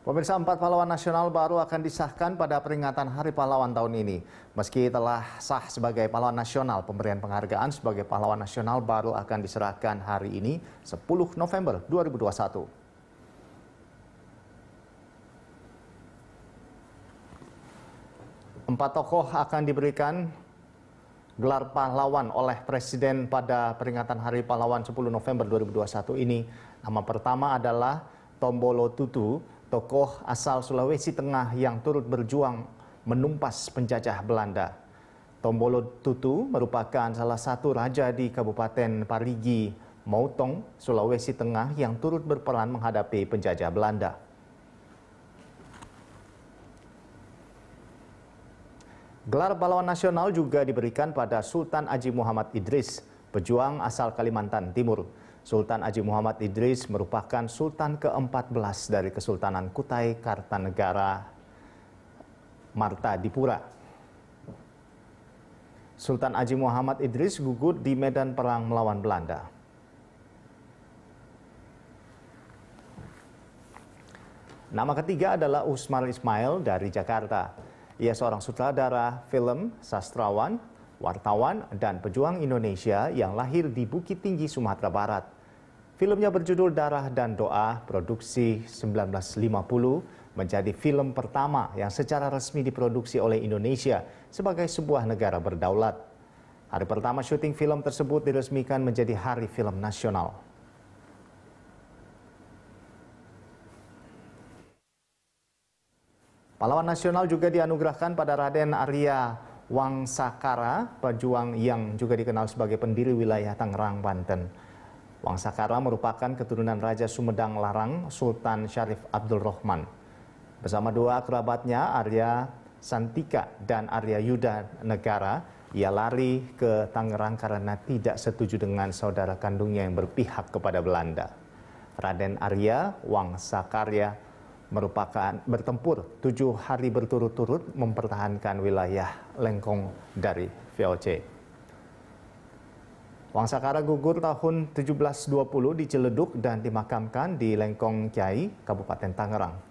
Pemirsa empat pahlawan nasional baru akan disahkan pada peringatan Hari Pahlawan tahun ini. Meski telah sah sebagai pahlawan nasional, pemberian penghargaan sebagai pahlawan nasional baru akan diserahkan hari ini 10 November 2021. Empat tokoh akan diberikan gelar pahlawan oleh Presiden pada peringatan Hari Pahlawan 10 November 2021 ini. Nama pertama adalah Tombolo Tutu, tokoh asal Sulawesi Tengah yang turut berjuang menumpas penjajah Belanda. Tombolo Tutu merupakan salah satu raja di Kabupaten Parigi, Mautong, Sulawesi Tengah yang turut berperan menghadapi penjajah Belanda. Gelar pahlawan nasional juga diberikan pada Sultan Haji Muhammad Idris, pejuang asal Kalimantan Timur. Sultan Haji Muhammad Idris merupakan Sultan ke-14 dari Kesultanan Kutai Kartanegara Marta Dipura. Sultan Haji Muhammad Idris gugur di medan perang melawan Belanda. Nama ketiga adalah Usmar Ismail dari Jakarta. Ia seorang sutradara, film, sastrawan, wartawan dan pejuang Indonesia yang lahir di Bukit Tinggi, Sumatera Barat. Filmnya berjudul Darah dan Doa, produksi 1950, menjadi film pertama yang secara resmi diproduksi oleh Indonesia sebagai sebuah negara berdaulat. Hari pertama syuting film tersebut diresmikan menjadi Hari Film Nasional. Pahlawan nasional juga dianugerahkan pada Raden Arya Wang Sakara, pejuang yang juga dikenal sebagai pendiri wilayah Tangerang, Banten. Wang Sakara merupakan keturunan Raja Sumedang Larang, Sultan Syarif Abdul Rahman. Bersama dua kerabatnya, Arya Santika dan Arya Yuda Negara, ia lari ke Tangerang karena tidak setuju dengan saudara kandungnya yang berpihak kepada Belanda. Raden Arya Wang Sakarya merupakan bertempur tujuh hari berturut-turut mempertahankan wilayah lengkong dari VOC. Wang Sakara gugur tahun 1720 diceleduk dan dimakamkan di Lengkong Kiai, Kabupaten Tangerang.